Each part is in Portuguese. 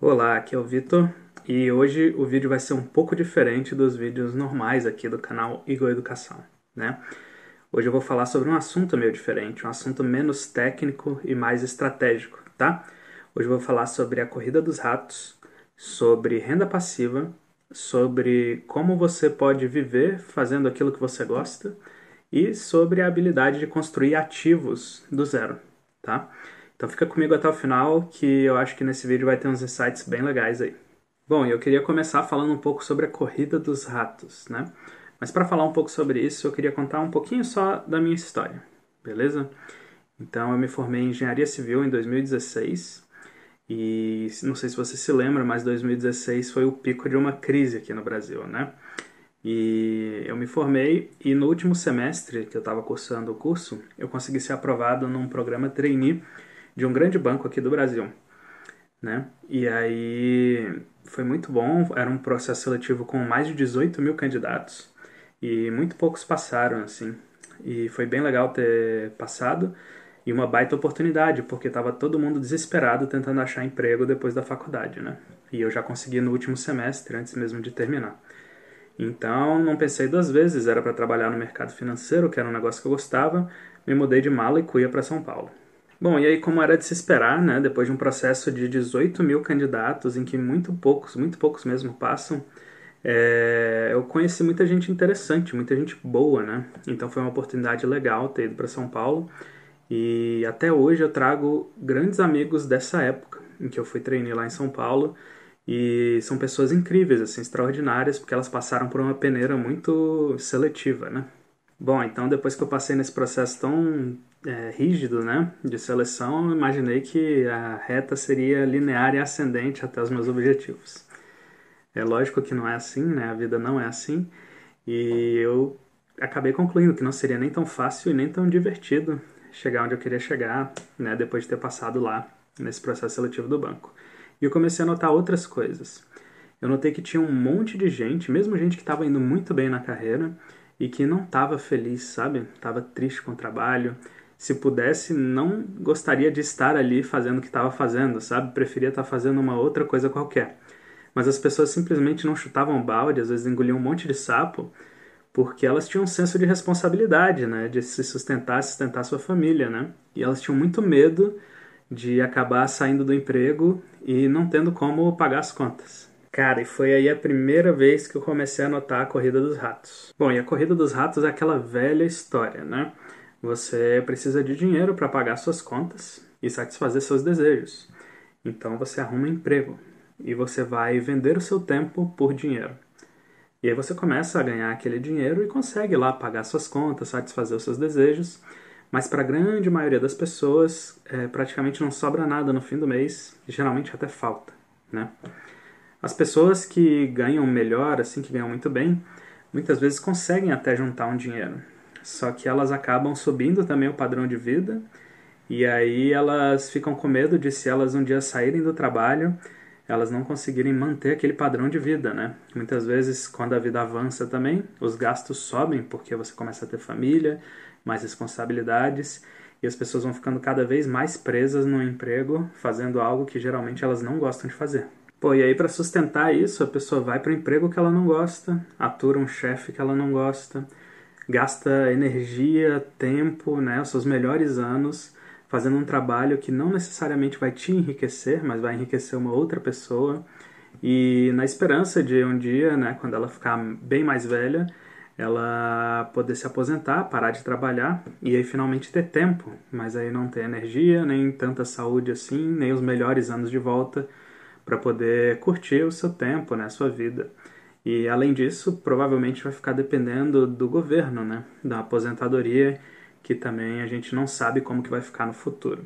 Olá, aqui é o Vitor e hoje o vídeo vai ser um pouco diferente dos vídeos normais aqui do canal Igor Educação, né? Hoje eu vou falar sobre um assunto meio diferente, um assunto menos técnico e mais estratégico, tá? Hoje eu vou falar sobre a corrida dos ratos, sobre renda passiva, sobre como você pode viver fazendo aquilo que você gosta e sobre a habilidade de construir ativos do zero, tá? Então fica comigo até o final, que eu acho que nesse vídeo vai ter uns insights bem legais aí. Bom, eu queria começar falando um pouco sobre a corrida dos ratos, né? Mas para falar um pouco sobre isso, eu queria contar um pouquinho só da minha história, beleza? Então, eu me formei em engenharia civil em 2016 e não sei se você se lembra, mas 2016 foi o pico de uma crise aqui no Brasil, né? E eu me formei e no último semestre que eu estava cursando o curso, eu consegui ser aprovado num programa trainee de um grande banco aqui do Brasil, né? E aí foi muito bom, era um processo seletivo com mais de 18 mil candidatos e muito poucos passaram, assim. E foi bem legal ter passado e uma baita oportunidade, porque estava todo mundo desesperado tentando achar emprego depois da faculdade, né? E eu já consegui no último semestre, antes mesmo de terminar. Então, não pensei duas vezes, era para trabalhar no mercado financeiro, que era um negócio que eu gostava, me mudei de mala e cuia para São Paulo. Bom, e aí, como era de se esperar, né, depois de um processo de 18 mil candidatos, em que muito poucos, muito poucos mesmo passam, é, eu conheci muita gente interessante, muita gente boa, né? Então foi uma oportunidade legal ter ido para São Paulo. E até hoje eu trago grandes amigos dessa época em que eu fui treinar lá em São Paulo. E são pessoas incríveis, assim, extraordinárias, porque elas passaram por uma peneira muito seletiva, né? Bom, então depois que eu passei nesse processo tão é, rígido né, de seleção, imaginei que a reta seria linear e ascendente até os meus objetivos. É lógico que não é assim, né? A vida não é assim. E eu acabei concluindo que não seria nem tão fácil e nem tão divertido chegar onde eu queria chegar, né, depois de ter passado lá nesse processo seletivo do banco. E eu comecei a notar outras coisas. Eu notei que tinha um monte de gente, mesmo gente que estava indo muito bem na carreira e que não estava feliz, sabe? Estava triste com o trabalho, se pudesse, não gostaria de estar ali fazendo o que estava fazendo, sabe? Preferia estar tá fazendo uma outra coisa qualquer. Mas as pessoas simplesmente não chutavam balde, às vezes engoliam um monte de sapo, porque elas tinham um senso de responsabilidade, né? De se sustentar, sustentar sua família, né? E elas tinham muito medo de acabar saindo do emprego e não tendo como pagar as contas. Cara, e foi aí a primeira vez que eu comecei a notar a corrida dos ratos. Bom, e a corrida dos ratos é aquela velha história, né? Você precisa de dinheiro para pagar suas contas e satisfazer seus desejos. Então você arruma um emprego e você vai vender o seu tempo por dinheiro. E aí você começa a ganhar aquele dinheiro e consegue lá pagar suas contas, satisfazer os seus desejos. Mas para a grande maioria das pessoas, é, praticamente não sobra nada no fim do mês, geralmente até falta, né? As pessoas que ganham melhor, assim, que ganham muito bem, muitas vezes conseguem até juntar um dinheiro. Só que elas acabam subindo também o padrão de vida. E aí elas ficam com medo de se elas um dia saírem do trabalho, elas não conseguirem manter aquele padrão de vida, né? Muitas vezes, quando a vida avança também, os gastos sobem porque você começa a ter família, mais responsabilidades, e as pessoas vão ficando cada vez mais presas no emprego, fazendo algo que geralmente elas não gostam de fazer. Pô, e aí para sustentar isso, a pessoa vai para o emprego que ela não gosta, atura um chefe que ela não gosta, gasta energia, tempo, né, os seus melhores anos fazendo um trabalho que não necessariamente vai te enriquecer, mas vai enriquecer uma outra pessoa. E na esperança de um dia, né, quando ela ficar bem mais velha, ela poder se aposentar, parar de trabalhar e aí finalmente ter tempo, mas aí não ter energia, nem tanta saúde assim, nem os melhores anos de volta para poder curtir o seu tempo, né, a sua vida. E além disso, provavelmente vai ficar dependendo do governo, né? Da aposentadoria, que também a gente não sabe como que vai ficar no futuro.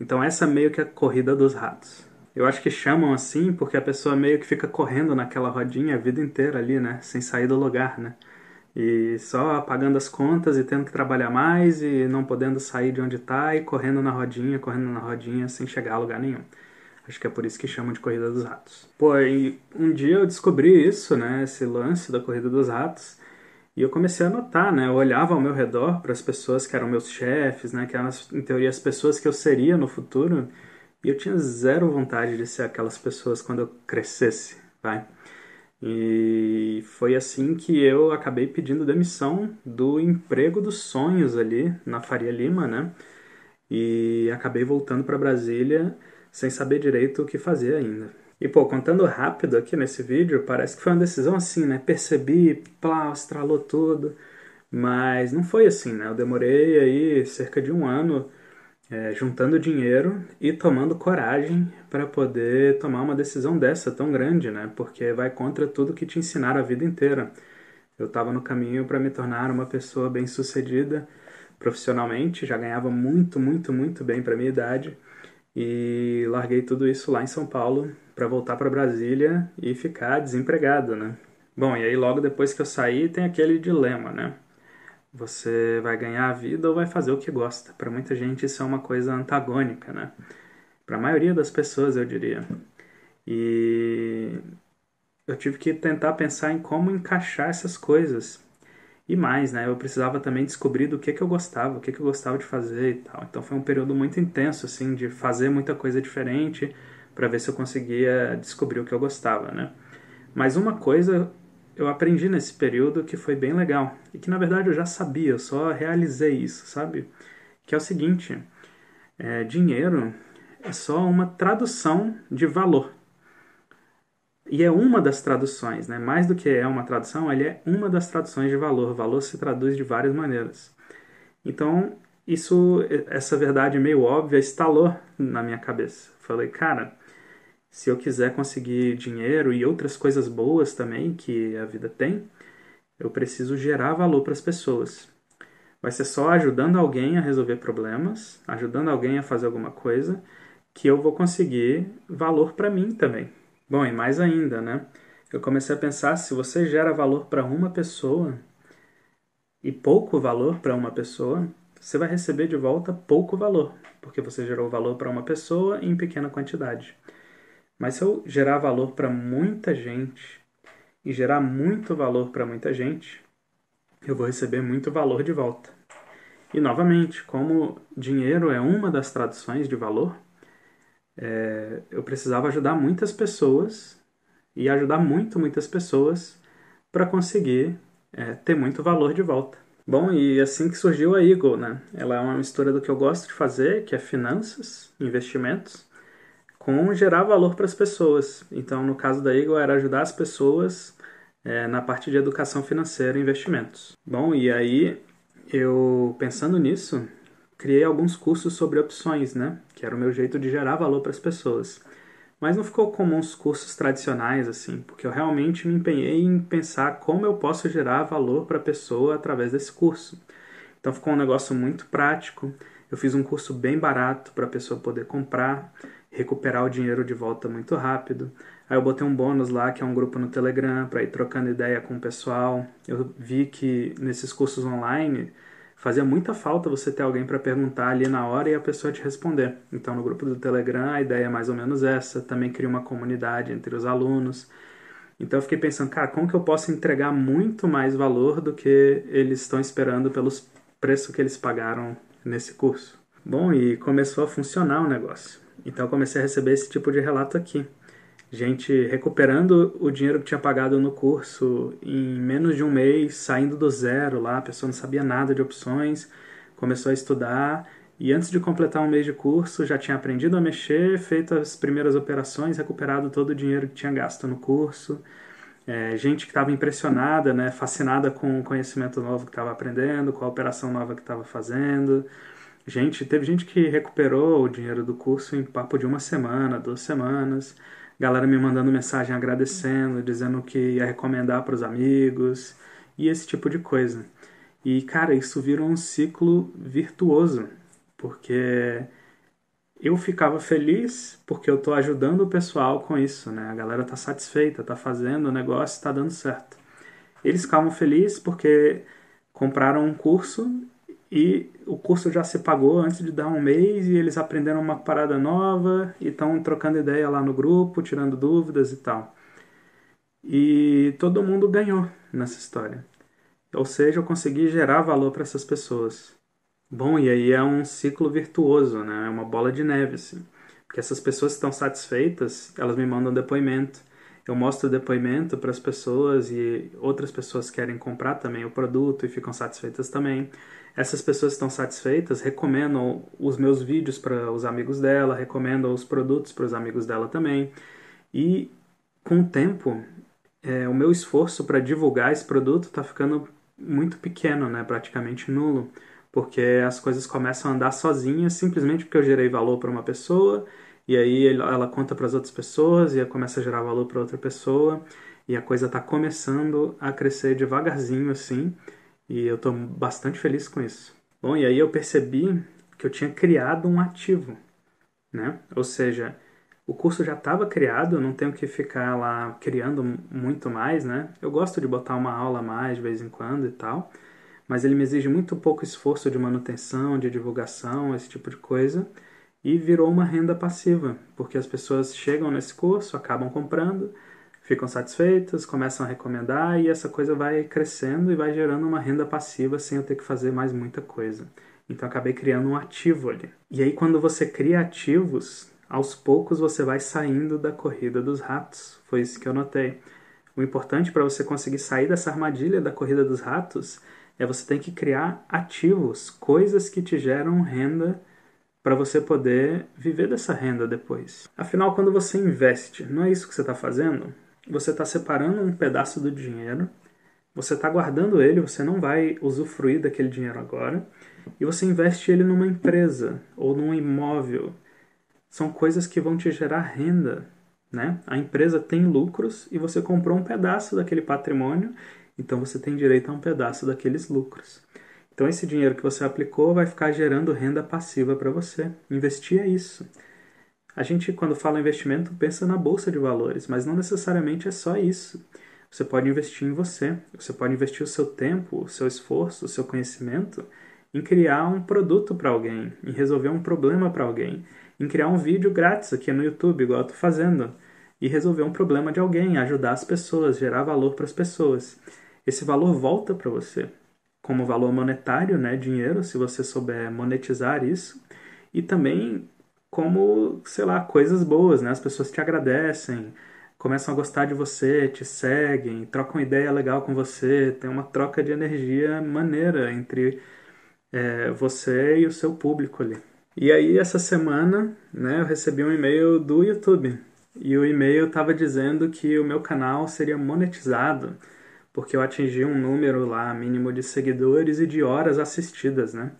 Então essa é meio que a corrida dos ratos. Eu acho que chamam assim porque a pessoa meio que fica correndo naquela rodinha a vida inteira ali, né? Sem sair do lugar, né? E só pagando as contas e tendo que trabalhar mais e não podendo sair de onde está e correndo na rodinha, correndo na rodinha sem chegar a lugar nenhum. Acho que é por isso que chamam de corrida dos ratos. Pô, e um dia eu descobri isso, né? Esse lance da corrida dos ratos. E eu comecei a notar, né? Eu olhava ao meu redor para as pessoas que eram meus chefes, né? Que eram, em teoria, as pessoas que eu seria no futuro. E eu tinha zero vontade de ser aquelas pessoas quando eu crescesse, vai. E foi assim que eu acabei pedindo demissão do emprego dos sonhos ali na Faria Lima, né? E acabei voltando para Brasília sem saber direito o que fazer ainda. E pô, contando rápido aqui nesse vídeo, parece que foi uma decisão assim, né? Percebi, plá, estralou tudo. Mas não foi assim, né? Eu demorei aí cerca de um ano é, juntando dinheiro e tomando coragem para poder tomar uma decisão dessa tão grande, né? Porque vai contra tudo que te ensinaram a vida inteira. Eu estava no caminho para me tornar uma pessoa bem-sucedida profissionalmente, já ganhava muito, muito, muito bem para minha idade e larguei tudo isso lá em São Paulo para voltar para Brasília e ficar desempregado, né? Bom, e aí logo depois que eu saí tem aquele dilema, né? Você vai ganhar a vida ou vai fazer o que gosta? Para muita gente isso é uma coisa antagônica, né? Para a maioria das pessoas, eu diria. E eu tive que tentar pensar em como encaixar essas coisas e mais, né? Eu precisava também descobrir do que, que eu gostava, o que, que eu gostava de fazer e tal. Então foi um período muito intenso, assim, de fazer muita coisa diferente para ver se eu conseguia descobrir o que eu gostava, né? Mas uma coisa eu aprendi nesse período que foi bem legal e que na verdade eu já sabia, eu só realizei isso, sabe? Que é o seguinte: é, dinheiro é só uma tradução de valor. E é uma das traduções, né? mais do que é uma tradução, ele é uma das traduções de valor. Valor se traduz de várias maneiras. Então, isso, essa verdade meio óbvia estalou na minha cabeça. Falei, cara, se eu quiser conseguir dinheiro e outras coisas boas também que a vida tem, eu preciso gerar valor para as pessoas. Vai ser só ajudando alguém a resolver problemas, ajudando alguém a fazer alguma coisa, que eu vou conseguir valor para mim também. Bom, e mais ainda, né? Eu comecei a pensar se você gera valor para uma pessoa e pouco valor para uma pessoa, você vai receber de volta pouco valor, porque você gerou valor para uma pessoa em pequena quantidade. Mas se eu gerar valor para muita gente e gerar muito valor para muita gente, eu vou receber muito valor de volta. E novamente, como dinheiro é uma das traduções de valor, é, eu precisava ajudar muitas pessoas e ajudar muito, muitas pessoas para conseguir é, ter muito valor de volta. Bom, e assim que surgiu a Eagle, né? Ela é uma mistura do que eu gosto de fazer, que é finanças, investimentos, com gerar valor para as pessoas. Então, no caso da Eagle, era ajudar as pessoas é, na parte de educação financeira e investimentos. Bom, e aí eu pensando nisso, criei alguns cursos sobre opções, né? Que era o meu jeito de gerar valor para as pessoas. Mas não ficou como uns cursos tradicionais, assim, porque eu realmente me empenhei em pensar como eu posso gerar valor para a pessoa através desse curso. Então ficou um negócio muito prático. Eu fiz um curso bem barato para a pessoa poder comprar, recuperar o dinheiro de volta muito rápido. Aí eu botei um bônus lá, que é um grupo no Telegram, para ir trocando ideia com o pessoal. Eu vi que nesses cursos online fazia muita falta você ter alguém para perguntar ali na hora e a pessoa te responder. Então, no grupo do Telegram, a ideia é mais ou menos essa. Também cria uma comunidade entre os alunos. Então, eu fiquei pensando, cara, como que eu posso entregar muito mais valor do que eles estão esperando pelos preços que eles pagaram nesse curso? Bom, e começou a funcionar o negócio. Então, eu comecei a receber esse tipo de relato aqui gente recuperando o dinheiro que tinha pagado no curso em menos de um mês, saindo do zero lá, a pessoa não sabia nada de opções, começou a estudar e antes de completar um mês de curso já tinha aprendido a mexer, feito as primeiras operações, recuperado todo o dinheiro que tinha gasto no curso. É, gente que estava impressionada, né, fascinada com o conhecimento novo que estava aprendendo, com a operação nova que estava fazendo. Gente, teve gente que recuperou o dinheiro do curso em papo de uma semana, duas semanas galera me mandando mensagem agradecendo, dizendo que ia recomendar para os amigos e esse tipo de coisa. E cara, isso virou um ciclo virtuoso, porque eu ficava feliz porque eu estou ajudando o pessoal com isso, né? A galera tá satisfeita, tá fazendo o negócio, tá dando certo. Eles ficavam felizes porque compraram um curso e o curso já se pagou antes de dar um mês e eles aprenderam uma parada nova e estão trocando ideia lá no grupo, tirando dúvidas e tal. E todo mundo ganhou nessa história. Ou seja, eu consegui gerar valor para essas pessoas. Bom, e aí é um ciclo virtuoso, né? É uma bola de neve, assim. Porque essas pessoas estão satisfeitas, elas me mandam depoimento eu mostro o depoimento para as pessoas e outras pessoas querem comprar também o produto e ficam satisfeitas também. Essas pessoas estão satisfeitas, recomendam os meus vídeos para os amigos dela, recomendam os produtos para os amigos dela também. E com o tempo, é, o meu esforço para divulgar esse produto está ficando muito pequeno, né? praticamente nulo, porque as coisas começam a andar sozinhas simplesmente porque eu gerei valor para uma pessoa e aí ela conta para as outras pessoas e começa a gerar valor para outra pessoa. E a coisa está começando a crescer devagarzinho assim. E eu estou bastante feliz com isso. Bom, e aí eu percebi que eu tinha criado um ativo, né? Ou seja, o curso já estava criado, eu não tenho que ficar lá criando muito mais, né? Eu gosto de botar uma aula a mais de vez em quando e tal, mas ele me exige muito pouco esforço de manutenção, de divulgação, esse tipo de coisa e virou uma renda passiva, porque as pessoas chegam nesse curso, acabam comprando, ficam satisfeitas, começam a recomendar e essa coisa vai crescendo e vai gerando uma renda passiva sem eu ter que fazer mais muita coisa. Então acabei criando um ativo ali. E aí quando você cria ativos, aos poucos você vai saindo da corrida dos ratos. Foi isso que eu notei. O importante para você conseguir sair dessa armadilha da corrida dos ratos é você tem que criar ativos, coisas que te geram renda para você poder viver dessa renda depois. Afinal, quando você investe, não é isso que você está fazendo? Você está separando um pedaço do dinheiro, você está guardando ele, você não vai usufruir daquele dinheiro agora, e você investe ele numa empresa ou num imóvel. São coisas que vão te gerar renda. Né? A empresa tem lucros e você comprou um pedaço daquele patrimônio, então você tem direito a um pedaço daqueles lucros. Então, esse dinheiro que você aplicou vai ficar gerando renda passiva para você. Investir é isso. A gente, quando fala investimento, pensa na bolsa de valores, mas não necessariamente é só isso. Você pode investir em você, você pode investir o seu tempo, o seu esforço, o seu conhecimento em criar um produto para alguém, em resolver um problema para alguém, em criar um vídeo grátis aqui no YouTube, igual eu estou fazendo, e resolver um problema de alguém, ajudar as pessoas, gerar valor para as pessoas. Esse valor volta para você como valor monetário, né, dinheiro, se você souber monetizar isso, e também como, sei lá, coisas boas, né? As pessoas te agradecem, começam a gostar de você, te seguem, trocam ideia legal com você, tem uma troca de energia maneira entre é, você e o seu público ali. E aí essa semana, né, eu recebi um e-mail do YouTube e o e-mail estava dizendo que o meu canal seria monetizado porque eu atingi um número lá mínimo de seguidores e de horas assistidas, né?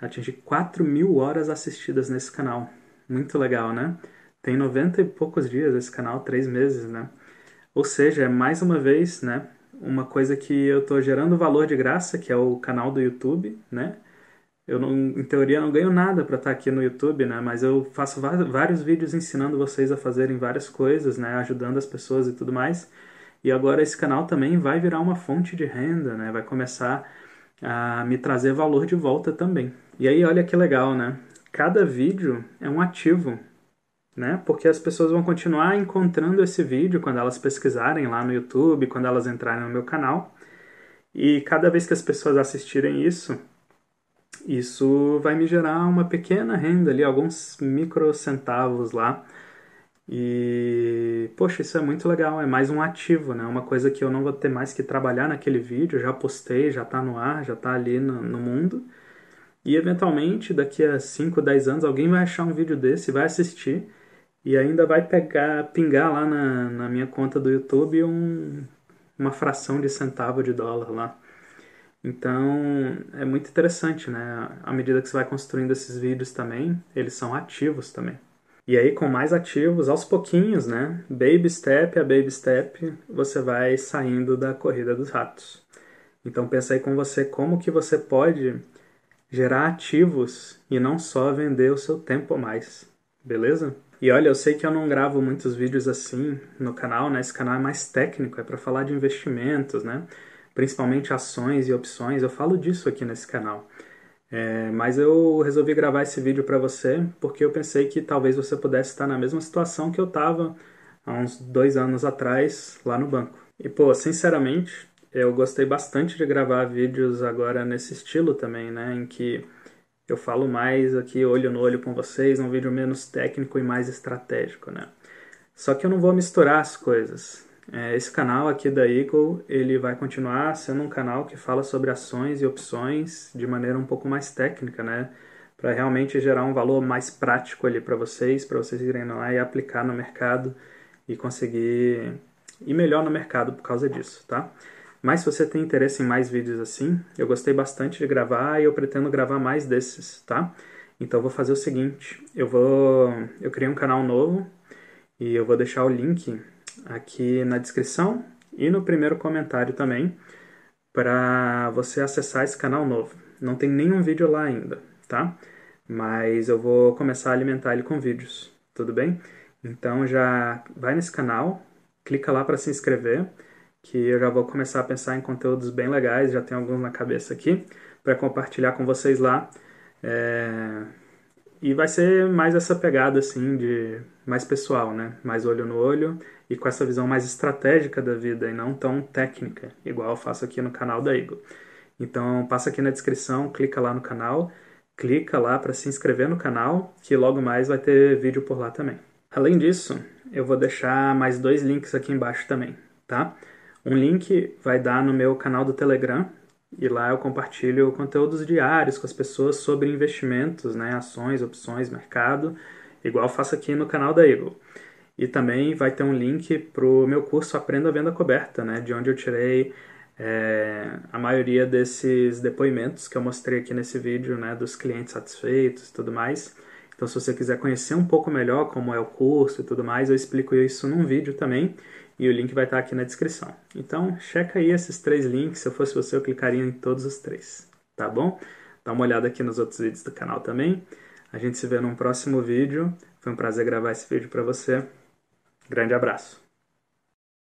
Atingi 4 mil horas assistidas nesse canal. Muito legal, né? Tem 90 e poucos dias esse canal, 3 meses, né? Ou seja, é mais uma vez, né? Uma coisa que eu estou gerando valor de graça, que é o canal do YouTube, né? Eu, não, em teoria, não ganho nada para estar tá aqui no YouTube, né? Mas eu faço vários vídeos ensinando vocês a fazerem várias coisas, né? Ajudando as pessoas e tudo mais. E agora esse canal também vai virar uma fonte de renda, né? Vai começar a me trazer valor de volta também. E aí, olha que legal, né? Cada vídeo é um ativo, né? Porque as pessoas vão continuar encontrando esse vídeo quando elas pesquisarem lá no YouTube, quando elas entrarem no meu canal. E cada vez que as pessoas assistirem isso, isso vai me gerar uma pequena renda ali, alguns microcentavos lá e, poxa, isso é muito legal, é mais um ativo, né? Uma coisa que eu não vou ter mais que trabalhar naquele vídeo, já postei, já tá no ar, já tá ali no, no mundo. E eventualmente, daqui a 5, 10 anos, alguém vai achar um vídeo desse, vai assistir e ainda vai pegar, pingar lá na, na minha conta do YouTube um, uma fração de centavo de dólar lá. Então é muito interessante, né? À medida que você vai construindo esses vídeos também, eles são ativos também. E aí, com mais ativos, aos pouquinhos, né? Baby step a baby step, você vai saindo da corrida dos ratos. Então, pensa aí com você como que você pode gerar ativos e não só vender o seu tempo mais, beleza? E olha, eu sei que eu não gravo muitos vídeos assim no canal, né? Esse canal é mais técnico, é para falar de investimentos, né? Principalmente ações e opções, eu falo disso aqui nesse canal. É, mas eu resolvi gravar esse vídeo para você porque eu pensei que talvez você pudesse estar na mesma situação que eu estava há uns dois anos atrás lá no banco. E pô, sinceramente, eu gostei bastante de gravar vídeos agora nesse estilo também, né? Em que eu falo mais aqui olho no olho com vocês, um vídeo menos técnico e mais estratégico, né? Só que eu não vou misturar as coisas. É, esse canal aqui da Eagle, ele vai continuar sendo um canal que fala sobre ações e opções de maneira um pouco mais técnica, né? Para realmente gerar um valor mais prático ali para vocês, para vocês irem lá e aplicar no mercado e conseguir ir melhor no mercado por causa disso, tá? Mas se você tem interesse em mais vídeos assim, eu gostei bastante de gravar e eu pretendo gravar mais desses, tá? Então eu vou fazer o seguinte, eu vou eu criei um canal novo e eu vou deixar o link aqui na descrição e no primeiro comentário também para você acessar esse canal novo. Não tem nenhum vídeo lá ainda, tá? Mas eu vou começar a alimentar ele com vídeos, tudo bem? Então já vai nesse canal, clica lá para se inscrever, que eu já vou começar a pensar em conteúdos bem legais, já tenho alguns na cabeça aqui, para compartilhar com vocês lá. É e vai ser mais essa pegada, assim, de mais pessoal, né? Mais olho no olho e com essa visão mais estratégica da vida e não tão técnica, igual eu faço aqui no canal da Igor. Então, passa aqui na descrição, clica lá no canal, clica lá para se inscrever no canal, que logo mais vai ter vídeo por lá também. Além disso, eu vou deixar mais dois links aqui embaixo também, tá? Um link vai dar no meu canal do Telegram, e lá eu compartilho conteúdos diários com as pessoas sobre investimentos, né, ações, opções, mercado, igual faço aqui no canal da Eagle. E também vai ter um link para o meu curso Aprenda a Venda Coberta, né, de onde eu tirei é, a maioria desses depoimentos que eu mostrei aqui nesse vídeo, né, dos clientes satisfeitos e tudo mais. Então, se você quiser conhecer um pouco melhor como é o curso e tudo mais, eu explico isso num vídeo também e o link vai estar aqui na descrição. Então, checa aí esses três links, se eu fosse você eu clicaria em todos os três, tá bom? Dá uma olhada aqui nos outros vídeos do canal também. A gente se vê num próximo vídeo. Foi um prazer gravar esse vídeo para você. Grande abraço.